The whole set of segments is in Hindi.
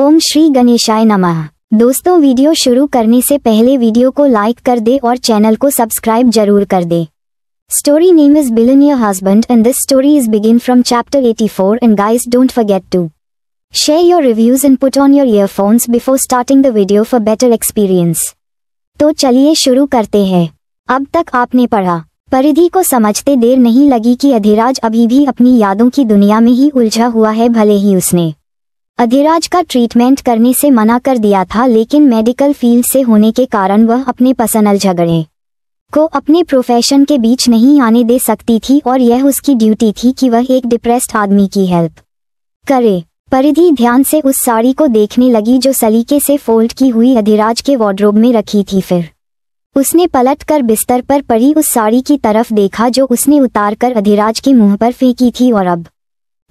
ओम श्री गणेशाय नमः दोस्तों वीडियो शुरू करने से पहले वीडियो को लाइक कर दे और चैनल को सब्सक्राइब जरूर कर दे story name is billion your husband and this story is begin from chapter eighty four and guys don't forget to share your reviews and put on your earphones before starting the video for better experience तो चलिए शुरू करते हैं अब तक आपने पढ़ा परिधि को समझते देर नहीं लगी कि अधिराज अभी भी अपनी यादों की दुनिया में ही उलझा हुआ है भले ही उसने अधिराज का ट्रीटमेंट करने से मना कर दिया था लेकिन मेडिकल फील्ड से होने के कारण वह अपने पर्सनल झगड़े को अपने प्रोफेशन के बीच नहीं आने दे सकती थी और यह उसकी ड्यूटी थी कि वह एक डिप्रेस्ड आदमी की हेल्प करे परिधि ध्यान से उस साड़ी को देखने लगी जो सलीके से फोल्ड की हुई अधिराज के वार्ड्रोब में रखी थी फिर उसने पलट कर बिस्तर पर पड़ी उस साड़ी की तरफ देखा जो उसने उतार कर अधिराज के मुंह पर फेंकी थी और अब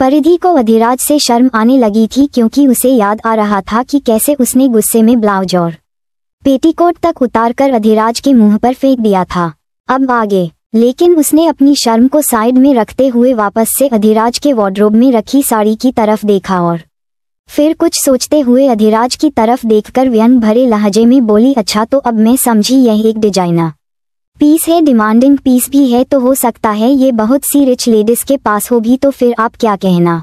परिधि को अधिराज से शर्म आने लगी थी क्योंकि उसे याद आ रहा था कि कैसे उसने गुस्से में ब्लाउज और पेटीकोट तक उतारकर अधिराज के मुंह पर फेंक दिया था अब आगे लेकिन उसने अपनी शर्म को साइड में रखते हुए वापस से अधिराज के वार्ड्रोब में रखी साड़ी की तरफ देखा और फिर कुछ सोचते हुए अधिराज की तरफ देखकर व्यन भरे लहजे में बोली अच्छा तो अब मैं समझी यह एक डिजाइना पीस है डिमांडिंग पीस भी है तो हो सकता है ये बहुत सी रिच लेडीज के पास हो भी तो फिर आप क्या कहना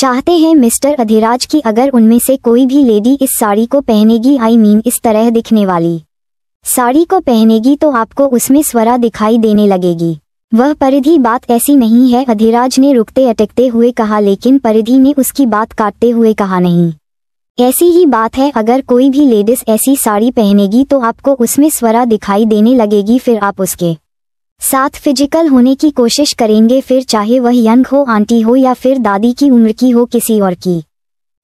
चाहते हैं मिस्टर अधिराज की अगर उनमें से कोई भी लेडी इस साड़ी को पहनेगी आई I मीन mean इस तरह दिखने वाली साड़ी को पहनेगी तो आपको उसमें स्वरा दिखाई देने लगेगी वह परिधि बात ऐसी नहीं है अधिराज ने रुकते अटकते हुए कहा लेकिन परिधि ने उसकी बात काटते हुए कहा नहीं ऐसी ही बात है अगर कोई भी लेडीज ऐसी साड़ी पहनेगी तो आपको उसमें स्वरा दिखाई देने लगेगी फिर आप उसके साथ फिजिकल होने की कोशिश करेंगे फिर चाहे वह यंग हो आंटी हो या फिर दादी की उम्र की हो किसी और की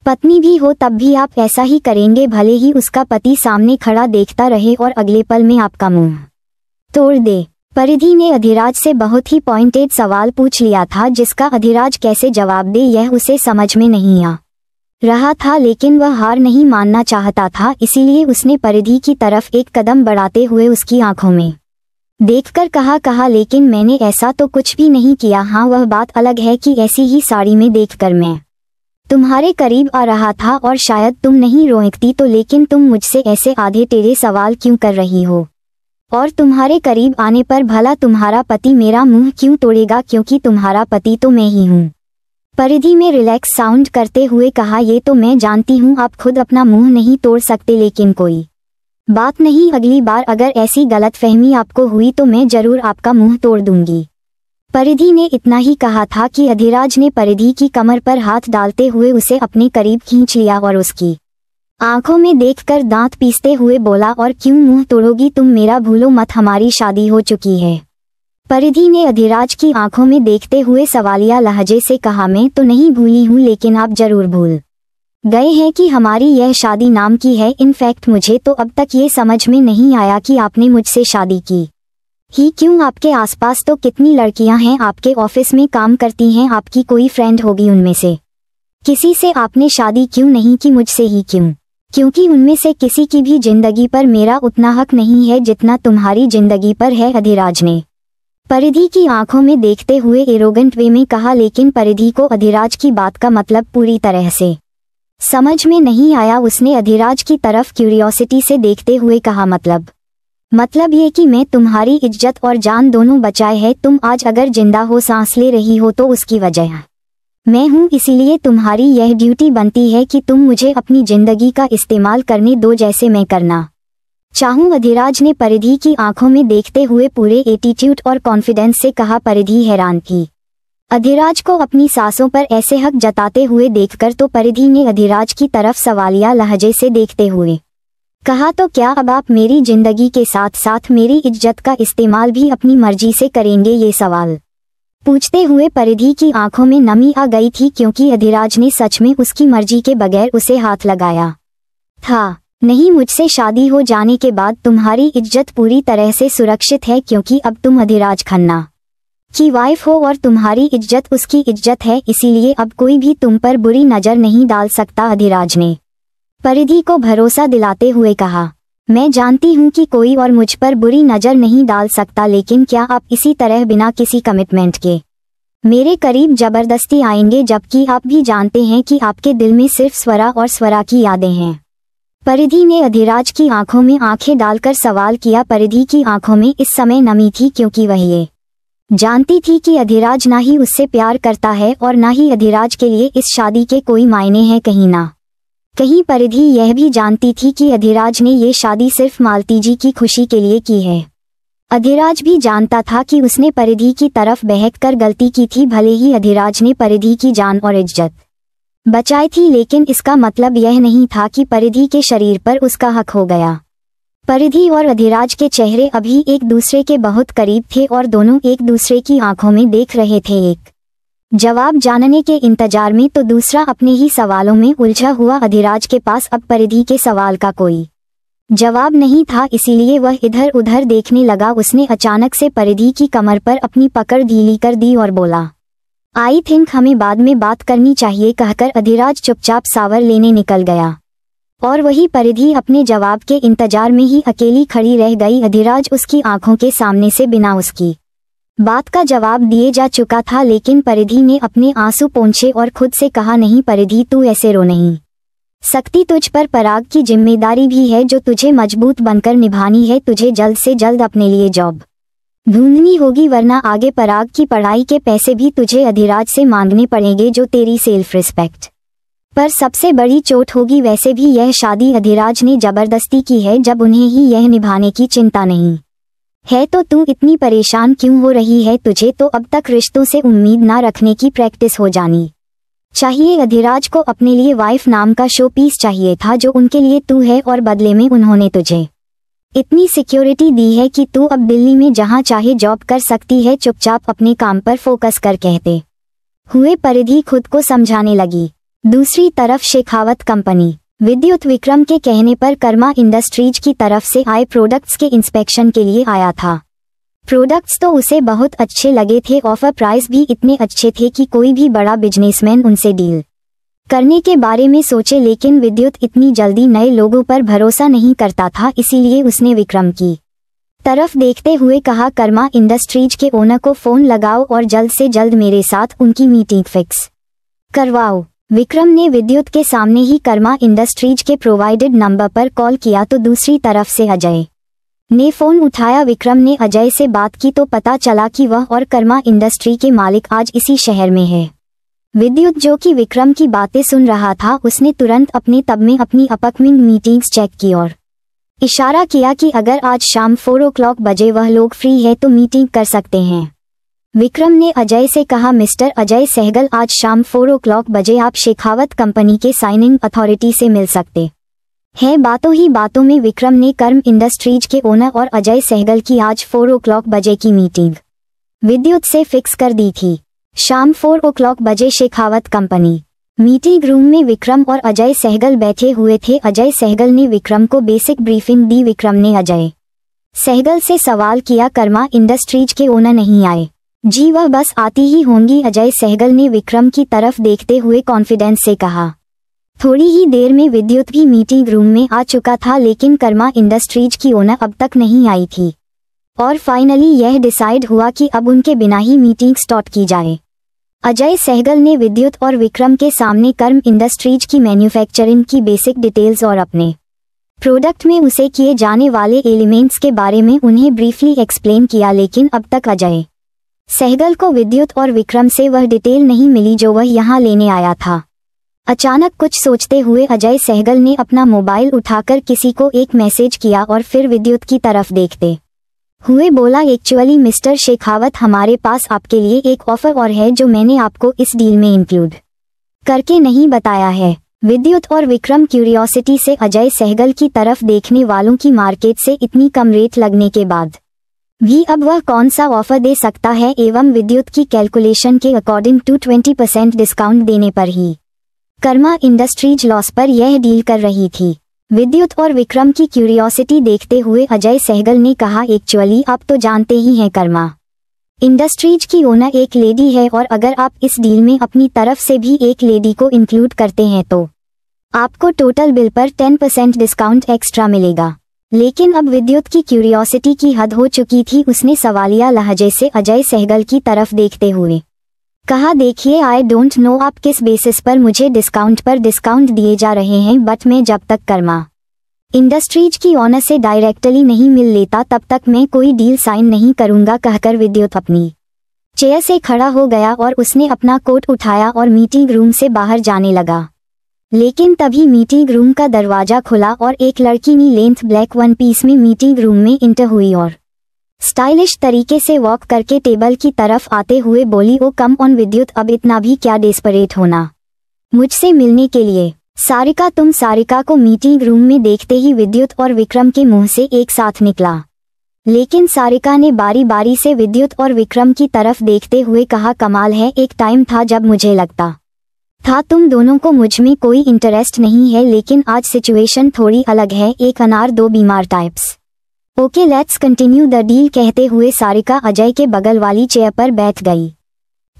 पत्नी भी हो तब भी आप ऐसा ही करेंगे भले ही उसका पति सामने खड़ा देखता रहे और अगले पल में आपका मुंह तोड़ दे परिधि ने अधिराज से बहुत ही पॉइंटेड सवाल पूछ लिया था जिसका अधिराज कैसे जवाब दे यह उसे समझ में नहीं आ रहा था लेकिन वह हार नहीं मानना चाहता था इसीलिए उसने परिधि की तरफ एक कदम बढ़ाते हुए उसकी आंखों में देखकर कहा कहा लेकिन मैंने ऐसा तो कुछ भी नहीं किया हाँ वह बात अलग है कि ऐसी ही साड़ी में देखकर मैं तुम्हारे करीब आ रहा था और शायद तुम नहीं रोकती तो लेकिन तुम मुझसे ऐसे आधे टेढ़े सवाल क्यों कर रही हो और तुम्हारे करीब आने पर भला तुम्हारा पति मेरा मुंह क्यों तोड़ेगा क्योंकि तुम्हारा पति तो मैं ही हूँ परिधि में रिलैक्स साउंड करते हुए कहा ये तो मैं जानती हूँ आप खुद अपना मुंह नहीं तोड़ सकते लेकिन कोई बात नहीं अगली बार अगर ऐसी गलतफहमी आपको हुई तो मैं जरूर आपका मुंह तोड़ दूंगी परिधि ने इतना ही कहा था कि अधिराज ने परिधि की कमर पर हाथ डालते हुए उसे अपने करीब खींच लिया और उसकी आंखों में देखकर दांत पीसते हुए बोला और क्यों मुंह तोड़ोगी तुम मेरा भूलो मत हमारी शादी हो चुकी है परिधि ने अधिराज की आंखों में देखते हुए सवालिया लहजे से कहा मैं तो नहीं भूली हूँ लेकिन आप जरूर भूल गए हैं कि हमारी यह शादी नाम की है इनफैक्ट मुझे तो अब तक ये समझ में नहीं आया कि आपने मुझसे शादी की ही क्यों आपके आसपास तो कितनी लड़कियां हैं आपके ऑफिस में काम करती हैं आपकी कोई फ्रेंड होगी उनमें से किसी से आपने शादी क्यों नहीं की मुझसे ही क्यों क्योंकि उनमें से किसी की भी जिंदगी पर मेरा उतना हक नहीं है जितना तुम्हारी जिंदगी पर है अधिराज ने परिधि की आंखों में देखते हुए एरोगेंट वे में कहा लेकिन परिधि को अधिराज की बात का मतलब पूरी तरह से समझ में नहीं आया उसने अधिराज की तरफ क्यूरियोसिटी से देखते हुए कहा मतलब मतलब ये कि मैं तुम्हारी इज्जत और जान दोनों बचाए है तुम आज अगर जिंदा हो सांस ले रही हो तो उसकी वजह मैं हूँ इसीलिए तुम्हारी यह ड्यूटी बनती है कि तुम मुझे अपनी जिंदगी का इस्तेमाल करने दो जैसे मैं करना चाहूं अधिराज ने परिधि की आंखों में देखते हुए पूरे एटीट्यूड और कॉन्फिडेंस से कहा परिधि हैरान थी अधिराज को अपनी सांसों पर ऐसे हक जताते हुए देखकर तो परिधि ने अधिराज की तरफ सवालिया लहजे से देखते हुए कहा तो क्या अब आप मेरी जिंदगी के साथ साथ मेरी इज्जत का इस्तेमाल भी अपनी मर्जी से करेंगे ये सवाल पूछते हुए परिधि की आंखों में नमी आ गई थी क्योंकि अधिराज ने सच में उसकी मर्जी के बगैर उसे हाथ लगाया था नहीं मुझसे शादी हो जाने के बाद तुम्हारी इज्जत पूरी तरह से सुरक्षित है क्योंकि अब तुम अधिराज खन्ना की वाइफ हो और तुम्हारी इज्जत उसकी इज्जत है इसीलिए अब कोई भी तुम पर बुरी नज़र नहीं डाल सकता अधिराज ने परिधि को भरोसा दिलाते हुए कहा मैं जानती हूँ कि कोई और मुझ पर बुरी नज़र नहीं डाल सकता लेकिन क्या आप इसी तरह बिना किसी कमिटमेंट के मेरे करीब जबरदस्ती आएंगे जबकि आप भी जानते हैं कि आपके दिल में सिर्फ स्वरा और स्वरा की यादें हैं परिधि ने अधिराज की आंखों में आंखें डालकर सवाल किया परिधि की आंखों में इस समय नमी थी क्योंकि वह ये जानती थी कि अधिराज ना ही उससे प्यार करता है और ना ही अधिराज के लिए इस शादी के कोई मायने हैं कहीं ना कहीं परिधि यह भी जानती थी कि अधिराज ने ये शादी सिर्फ मालती जी की खुशी के लिए की है अधिराज भी जानता था कि उसने परिधि की तरफ बहक कर गलती की थी भले ही अधिराज ने परिधि की जान और इज्जत बचाई थी लेकिन इसका मतलब यह नहीं था कि परिधि के शरीर पर उसका हक हो गया परिधि और अधिराज के चेहरे अभी एक दूसरे के बहुत करीब थे और दोनों एक दूसरे की आंखों में देख रहे थे एक जवाब जानने के इंतजार में तो दूसरा अपने ही सवालों में उलझा हुआ अधिराज के पास अब परिधि के सवाल का कोई जवाब नहीं था इसीलिए वह इधर उधर देखने लगा उसने अचानक से परिधि की कमर पर अपनी पकड़ ढीली कर दी और बोला आई थिंक हमें बाद में बात करनी चाहिए कहकर अधिराज चुपचाप सावर लेने निकल गया और वही परिधि अपने जवाब के इंतजार में ही अकेली खड़ी रह गई अधिराज उसकी आंखों के सामने से बिना उसकी बात का जवाब दिए जा चुका था लेकिन परिधि ने अपने आंसू पोंछे और खुद से कहा नहीं परिधि तू ऐसे रो नहीं सकती तुझ पर पराग की जिम्मेदारी भी है जो तुझे मजबूत बनकर निभानी है तुझे जल्द से जल्द अपने लिए जॉब ढूंढनी होगी वरना आगे पराग की पढ़ाई के पैसे भी तुझे अधिराज से मांगने पड़ेंगे जो तेरी सेल्फ रिस्पेक्ट पर सबसे बड़ी चोट होगी वैसे भी यह शादी अधिराज ने जबरदस्ती की है जब उन्हें ही यह निभाने की चिंता नहीं है तो तू इतनी परेशान क्यों हो रही है तुझे तो अब तक रिश्तों से उम्मीद ना रखने की प्रैक्टिस हो जानी चाहिए अधिराज को अपने लिए वाइफ नाम का शो पीस चाहिए था जो उनके लिए तू है और बदले में उन्होंने तुझे इतनी सिक्योरिटी दी है कि तू अब दिल्ली में जहां चाहे जॉब कर सकती है चुपचाप अपने काम पर फोकस कर कहते हुए परिधि खुद को समझाने लगी दूसरी तरफ शेखावत कंपनी विद्युत विक्रम के कहने पर कर्मा इंडस्ट्रीज की तरफ से आए प्रोडक्ट्स के इंस्पेक्शन के लिए आया था प्रोडक्ट्स तो उसे बहुत अच्छे लगे थे ऑफर प्राइस भी इतने अच्छे थे कि कोई भी बड़ा बिजनेसमैन उनसे डील करने के बारे में सोचे लेकिन विद्युत इतनी जल्दी नए लोगों पर भरोसा नहीं करता था इसीलिए उसने विक्रम की तरफ देखते हुए कहा कर्मा इंडस्ट्रीज के ओनर को फोन लगाओ और जल्द से जल्द मेरे साथ उनकी मीटिंग फिक्स करवाओ विक्रम ने विद्युत के सामने ही कर्मा इंडस्ट्रीज के प्रोवाइडेड नंबर पर कॉल किया तो दूसरी तरफ से अजय ने फोन उठाया विक्रम ने अजय से बात की तो पता चला कि वह और कर्मा इंडस्ट्री के मालिक आज इसी शहर में है विद्युत जो कि विक्रम की बातें सुन रहा था उसने तुरंत अपने तब में अपनी अपकमिंग मीटिंग्स चेक की और इशारा किया कि अगर आज शाम फोर ओ बजे वह लोग फ्री है तो मीटिंग कर सकते हैं विक्रम ने अजय से कहा मिस्टर अजय सहगल आज शाम फोर ओ बजे आप शेखावत कंपनी के साइनिंग अथॉरिटी से मिल सकते हैं बातों ही बातों में विक्रम ने कर्म इंडस्ट्रीज के ओनर और अजय सहगल की आज फोर ओ बजे की मीटिंग विद्युत से फिक्स कर दी थी शाम फोर ओ क्लॉक बजे शेखावत कंपनी मीटिंग रूम में विक्रम और अजय सहगल बैठे हुए थे अजय सहगल ने विक्रम को बेसिक ब्रीफिंग दी विक्रम ने अजय सहगल से सवाल किया कर्मा इंडस्ट्रीज के ओनर नहीं आए जी वह बस आती ही होंगी अजय सहगल ने विक्रम की तरफ देखते हुए कॉन्फिडेंस से कहा थोड़ी ही देर में विद्युत भी मीटिंग रूम में आ चुका था लेकिन कर्मा इंडस्ट्रीज की ओनर अब तक नहीं आई थी और फाइनली यह डिसाइड हुआ कि अब उनके बिना ही मीटिंग स्टार्ट की जाए अजय सहगल ने विद्युत और विक्रम के सामने कर्म इंडस्ट्रीज की मैन्युफैक्चरिंग की बेसिक डिटेल्स और अपने प्रोडक्ट में उसे किए जाने वाले एलिमेंट्स के बारे में उन्हें ब्रीफली एक्सप्लेन किया लेकिन अब तक अजय सहगल को विद्युत और विक्रम से वह डिटेल नहीं मिली जो वह यहाँ लेने आया था अचानक कुछ सोचते हुए अजय सहगल ने अपना मोबाइल उठाकर किसी को एक मैसेज किया और फिर विद्युत की तरफ देखते हुए बोला एक्चुअली मिस्टर शेखावत हमारे पास आपके लिए एक ऑफर और है जो मैंने आपको इस डील में इंक्लूड करके नहीं बताया है विद्युत और विक्रम क्यूरियोसिटी से अजय सहगल की तरफ देखने वालों की मार्केट से इतनी कम रेट लगने के बाद भी अब वह कौन सा ऑफर दे सकता है एवं विद्युत की कैलकुलेशन के अकॉर्डिंग टू 20 परसेंट डिस्काउंट देने पर ही कर्मा इंडस्ट्रीज लॉस पर यह डील कर रही थी विद्युत और विक्रम की क्यूरियोसिटी देखते हुए अजय सहगल ने कहा एक्चुअली आप तो जानते ही हैं कर्मा इंडस्ट्रीज की ओनर एक लेडी है और अगर आप इस डील में अपनी तरफ से भी एक लेडी को इंक्लूड करते हैं तो आपको टोटल बिल पर 10 परसेंट डिस्काउंट एक्स्ट्रा मिलेगा लेकिन अब विद्युत की क्यूरियोसिटी की हद हो चुकी थी उसने सवालिया लहजे से अजय सहगल की तरफ देखते हुए कहा देखिए आई डोंट नो आप किस बेसिस पर मुझे डिस्काउंट पर डिस्काउंट दिए जा रहे हैं बट मैं जब तक कर्मा इंडस्ट्रीज की ऑनर से डायरेक्टली नहीं मिल लेता तब तक मैं कोई डील साइन नहीं करूंगा कहकर विद्युत अपनी चेयर से खड़ा हो गया और उसने अपना कोट उठाया और मीटिंग रूम से बाहर जाने लगा लेकिन तभी मीटिंग रूम का दरवाजा खुला और एक लड़की ने लेंथ ब्लैक वन पीस में मीटिंग रूम में इंटर हुई और स्टाइलिश तरीके से वॉक करके टेबल की तरफ आते हुए बोली वो कम ऑन विद्युत अब इतना भी क्या डेस्परेट होना मुझसे मिलने के लिए सारिका तुम सारिका को मीटिंग रूम में देखते ही विद्युत और विक्रम के मुंह से एक साथ निकला लेकिन सारिका ने बारी बारी से विद्युत और विक्रम की तरफ देखते हुए कहा कमाल है एक टाइम था जब मुझे लगता था तुम दोनों को मुझ में कोई इंटरेस्ट नहीं है लेकिन आज सिचुएशन थोड़ी अलग है एक अनार दो बीमार types okay let's continue the deal कहते हुए सारिका अजय के बगल वाली चेयर पर बैठ गई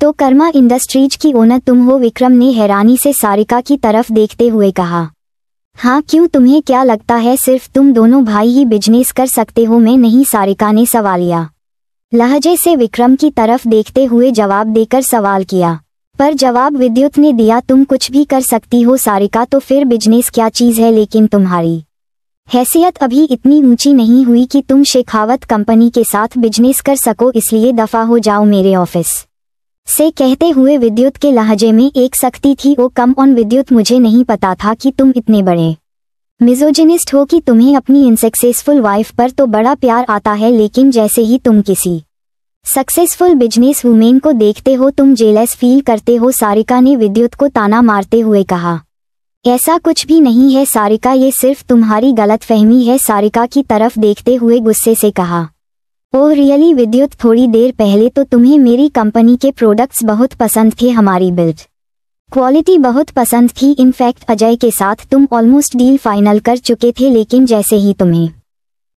तो कर्मा इंडस्ट्रीज की ओनर तुम हो विक्रम ने हैरानी से सारिका की तरफ देखते हुए कहा हाँ क्यों तुम्हें क्या लगता है सिर्फ तुम दोनों भाई ही बिजनेस कर सकते हो मैं नहीं सारिका ने सवालिया लहजे से विक्रम की तरफ देखते हुए जवाब देकर सवाल किया पर जवाब विद्युत ने दिया तुम कुछ भी कर सकती हो सारिका तो फिर बिजनेस क्या चीज़ है लेकिन तुम्हारी हैसियत अभी इतनी ऊंची नहीं हुई कि तुम शेखावत कंपनी के साथ बिजनेस कर सको इसलिए दफा हो जाओ मेरे ऑफिस से कहते हुए विद्युत के लहजे में एक सख्ती थी वो कम ऑन विद्युत मुझे नहीं पता था कि तुम इतने बड़े मिजोजिनिस्ट हो कि तुम्हें अपनी इनसक्सेसफुल वाइफ पर तो बड़ा प्यार आता है लेकिन जैसे ही तुम किसी सक्सेसफुल बिजनेस वुमेन को देखते हो तुम जेलेस फील करते हो सारिका ने विद्युत को ताना मारते हुए कहा ऐसा कुछ भी नहीं है सारिका ये सिर्फ तुम्हारी गलतफहमी है सारिका की तरफ देखते हुए गुस्से से कहा ओह रियली विद्युत थोड़ी देर पहले तो तुम्हें मेरी कंपनी के प्रोडक्ट्स बहुत पसंद थे हमारी बिल्ड क्वालिटी बहुत पसंद थी इनफैक्ट अजय के साथ तुम ऑलमोस्ट डील फाइनल कर चुके थे लेकिन जैसे ही तुम्हें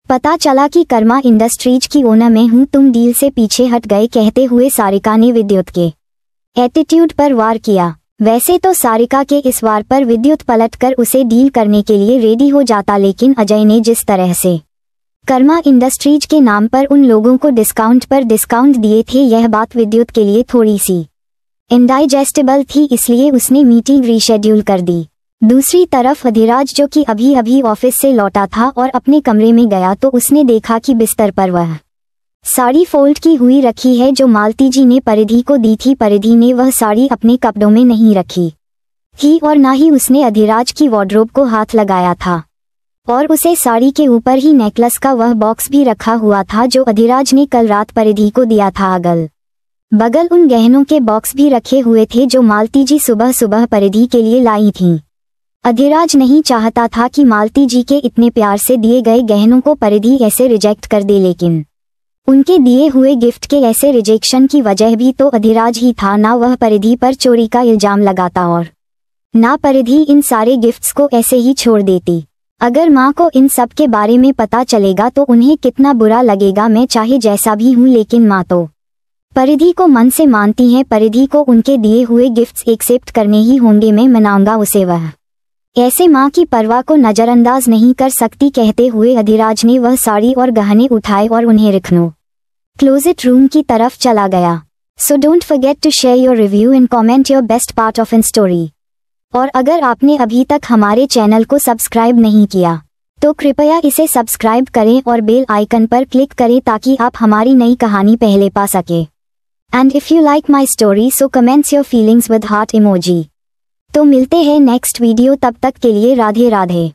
पता चला कि कर्मा इंडस्ट्रीज की ओना में हूँ तुम डील से पीछे हट गए कहते हुए सारिका ने विद्युत के एटीट्यूड पर वार किया वैसे तो सारिका के इस वार पर विद्युत पलटकर उसे डील करने के लिए रेडी हो जाता लेकिन अजय ने जिस तरह से कर्मा इंडस्ट्रीज के नाम पर उन लोगों को डिस्काउंट पर डिस्काउंट दिए थे यह बात विद्युत के लिए थोड़ी सी इंडाइजेस्टेबल थी इसलिए उसने मीटिंग रीशेड्यूल कर दी दूसरी तरफ अधिराज जो कि अभी अभी ऑफिस से लौटा था और अपने कमरे में गया तो उसने देखा कि बिस्तर पर वह साड़ी फोल्ड की हुई रखी है जो मालती जी ने परिधि को दी थी परिधि ने वह साड़ी अपने कपड़ों में नहीं रखी ही और ना ही उसने अधिराज की वार्ड्रोब को हाथ लगाया था और उसे साड़ी के ऊपर ही नेकलस का वह बॉक्स भी रखा हुआ था जो अधिराज ने कल रात परिधि को दिया था अगल बगल उन गहनों के बॉक्स भी रखे हुए थे जो मालती जी सुबह सुबह परिधि के लिए लाई थीं अधिराज नहीं चाहता था कि मालती जी के इतने प्यार से दिए गए गहनों को परिधि ऐसे रिजेक्ट कर दे लेकिन उनके दिए हुए गिफ्ट के ऐसे रिजेक्शन की वजह भी तो अधिराज ही था ना वह परिधि पर चोरी का इल्जाम लगाता और ना परिधि इन सारे गिफ्ट्स को ऐसे ही छोड़ देती अगर माँ को इन सब के बारे में पता चलेगा तो उन्हें कितना बुरा लगेगा मैं चाहे जैसा भी हूँ लेकिन माँ तो परिधि को मन से मानती है परिधि को उनके दिए हुए गिफ्ट्स एक्सेप्ट करने ही होंगे मैं मनाऊंगा उसे वह ऐसे माँ की परवाह को नज़रअंदाज नहीं कर सकती कहते हुए अधिराज ने वह साड़ी और गहने उठाए और उन्हें रखनों क्लोजिट रूम की तरफ चला गया so don't forget to share your review and comment your best part of in story और अगर आपने अभी तक हमारे चैनल को सब्सक्राइब नहीं किया तो कृपया इसे सब्सक्राइब करें और बेल आइकन पर क्लिक करें ताकि आप हमारी नई कहानी पहले पा सकें and if you like my story so comments your feelings with heart emoji तो मिलते हैं नेक्स्ट वीडियो तब तक के लिए राधे राधे